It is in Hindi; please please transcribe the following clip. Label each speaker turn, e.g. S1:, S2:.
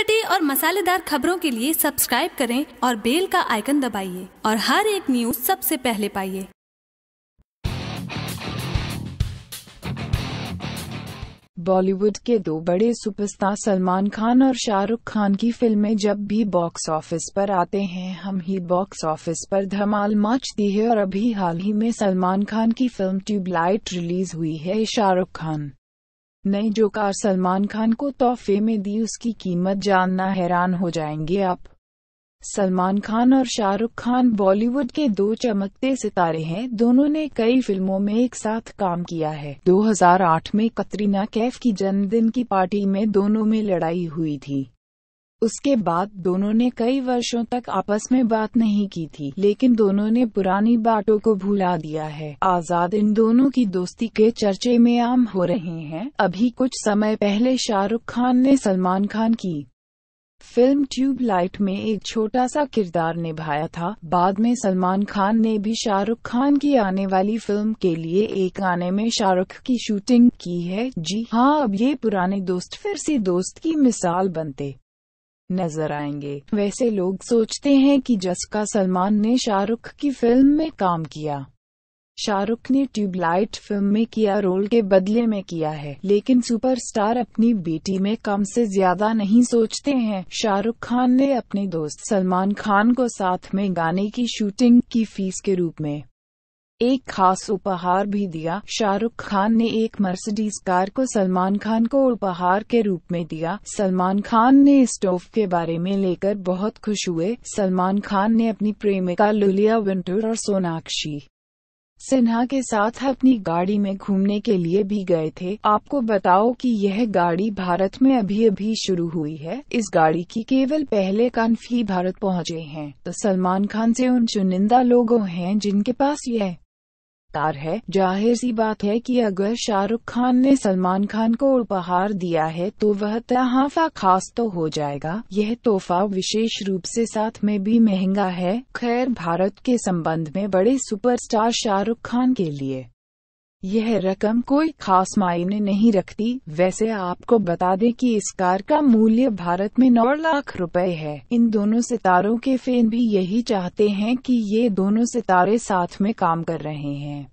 S1: चटपटी और मसालेदार खबरों के लिए सब्सक्राइब करें और बेल का आइकन दबाइए और हर एक न्यूज सबसे पहले पाइए बॉलीवुड के दो बड़े सुपरस्टार सलमान खान और शाहरुख खान की फिल्में जब भी बॉक्स ऑफिस पर आते हैं हम ही बॉक्स ऑफिस पर धमाल मचती है और अभी हाल ही में सलमान खान की फिल्म ट्यूबलाइट रिलीज हुई है शाहरुख खान नई जो कार सलमान खान को तोहफे में दी उसकी कीमत जानना हैरान हो जाएंगे आप सलमान खान और शाहरुख खान बॉलीवुड के दो चमकते सितारे हैं दोनों ने कई फिल्मों में एक साथ काम किया है 2008 में कतरीना कैफ की जन्मदिन की पार्टी में दोनों में लड़ाई हुई थी उसके बाद दोनों ने कई वर्षों तक आपस में बात नहीं की थी लेकिन दोनों ने पुरानी बातों को भुला दिया है आजाद इन दोनों की दोस्ती के चर्चे में आम हो रहे हैं अभी कुछ समय पहले शाहरुख खान ने सलमान खान की फिल्म ट्यूबलाइट में एक छोटा सा किरदार निभाया था बाद में सलमान खान ने भी शाहरुख खान की आने वाली फिल्म के लिए एक आने में शाहरुख की शूटिंग की है जी हाँ अब ये पुराने दोस्त फिर से दोस्त की मिसाल बनते नजर आएंगे वैसे लोग सोचते हैं कि जसका सलमान ने शाहरुख की फिल्म में काम किया शाहरुख ने ट्यूबलाइट फिल्म में किया रोल के बदले में किया है लेकिन सुपरस्टार अपनी बेटी में कम से ज्यादा नहीं सोचते हैं शाहरुख खान ने अपने दोस्त सलमान खान को साथ में गाने की शूटिंग की फीस के रूप में एक खास उपहार भी दिया शाहरुख खान ने एक मर्सिडीज कार को सलमान खान को उपहार के रूप में दिया सलमान खान ने इस के बारे में लेकर बहुत खुश हुए सलमान खान ने अपनी प्रेमिका लुलिया विंटर और सोनाक्षी सिन्हा के साथ अपनी गाड़ी में घूमने के लिए भी गए थे आपको बताओ कि यह गाड़ी भारत में अभी अभी शुरू हुई है इस गाड़ी की केवल पहले कान्फी भारत पहुंचे हैं तो सलमान खान से उन चुनिंदा लोगों हैं जिनके पास यह तार है जाहिर सी बात है कि अगर शाहरुख खान ने सलमान खान को उपहार दिया है तो वह तहाफा खास तो हो जाएगा यह तोहफा विशेष रूप से साथ में भी महंगा है खैर भारत के संबंध में बड़े सुपरस्टार शाहरुख खान के लिए यह रकम कोई खास मायने नहीं रखती वैसे आपको बता दें कि इस कार का मूल्य भारत में नौ लाख रुपए है इन दोनों सितारों के फैन भी यही चाहते हैं कि ये दोनों सितारे साथ में काम कर रहे हैं